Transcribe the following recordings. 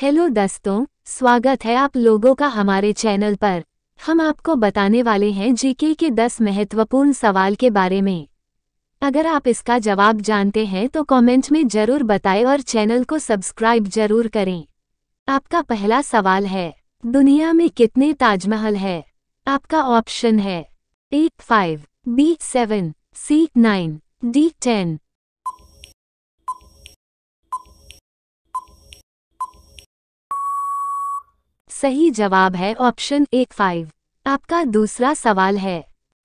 hello दोस्तों स्वागत है आप लोगों का हमारे चैनल पर हम आपको बताने वाले हैं जीके के 10 महत्वपूर्ण सवाल के बारे में अगर आप इसका जवाब जानते हैं तो कमेंट में जरूर बताएं और चैनल को सब्सक्राइब जरूर करें आपका पहला सवाल है दुनिया में कितने ताजमहल है आपका ऑप्शन है A five B seven C nine D ten सही जवाब है ऑप्शन एक फाइव आपका दूसरा सवाल है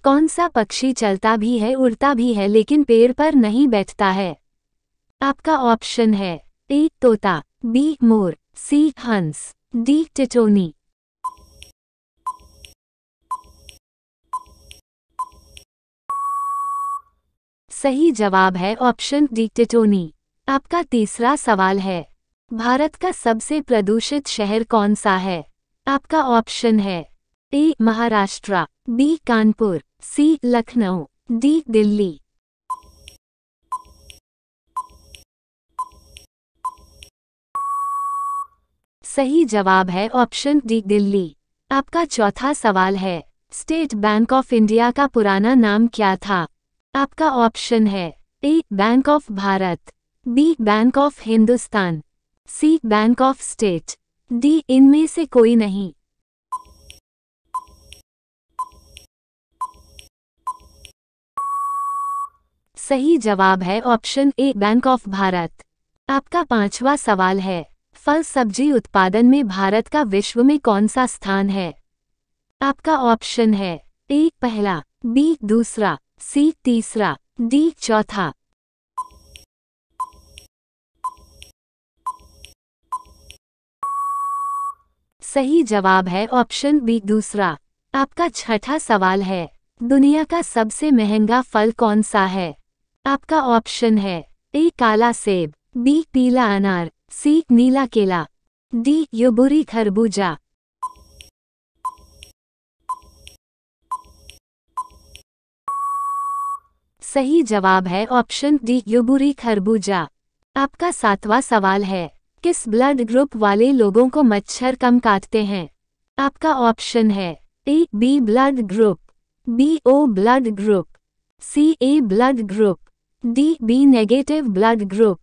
कौन सा पक्षी चलता भी है उड़ता भी है लेकिन पेड़ पर नहीं बैठता है आपका ऑप्शन है ए तोता बी मोर सी हंस डी टिटोनी सही जवाब है ऑप्शन डी टिटोनी आपका तीसरा सवाल है भारत का सबसे प्रदूषित शहर कौन सा है आपका ऑप्शन है A Maharashtra B Kanpur C Lucknow D Delhi सही जवाब है ऑप्शन डी दिल्ली आपका चौथा सवाल है स्टेट बैंक ऑफ इंडिया का पुराना नाम क्या था आपका ऑप्शन है A bank of Bharat B bank of Hindustan C bank of state D इनमें से कोई नहीं सही जवाब है option A bank of Bharat आपका पांचवा सवाल है फल सब्जी उत्पादन में भारत का विश्व में कौन सा स्थान है आपका ऑप्शन है ए पहला बी दूसरा सी तीसरा डी चौथा सही जवाब है ऑप्शन बी दूसरा आपका छठा सवाल है दुनिया का सबसे महंगा फल कौन सा है आपका ऑप्शन है ए काला सेब बी पीला अनार सी नीला केला डी युबुरी खरबूजा सही जवाब है ऑप्शन डी युबुरी खरबूजा आपका सातवां सवाल है किस ब्लड ग्रुप वाले लोगों को मच्छर कम काटते हैं आपका ऑप्शन है A B blood group B O blood group C A blood group D B negative blood group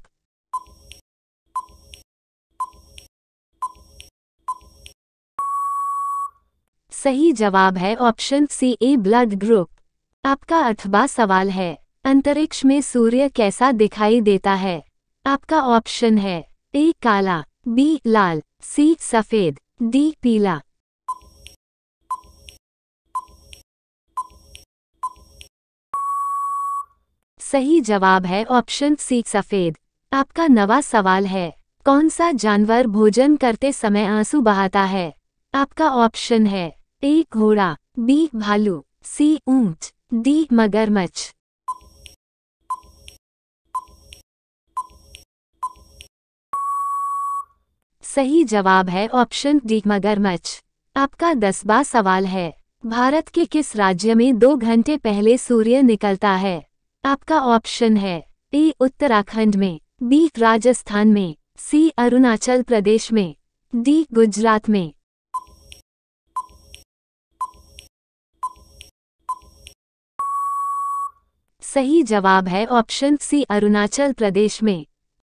सही जवाब है option C A blood group आपका अथवा सवाल है अंतरिक्ष में सूर्य कैसा दिखाई देता है आपका ऑप्शन है ए काला बी लाल सी सफेद डी पीला सही जवाब है ऑप्शन सी सफेद आपका नवा सवाल है कौन सा जानवर भोजन करते समय आंसू बहाता है आपका ऑप्शन है ए घोड़ा बी भालू सी ऊंट डी मगरमच्छ सही जवाब है ऑप्शन डी मगरमच्छ आपका दसवा सवाल है भारत के किस राज्य में दो घंटे पहले सूर्य निकलता है आपका ऑप्शन है ए उत्तराखंड में बी राजस्थान में सी अरुणाचल प्रदेश में डी गुजरात में सही जवाब है ऑप्शन सी अरुणाचल प्रदेश में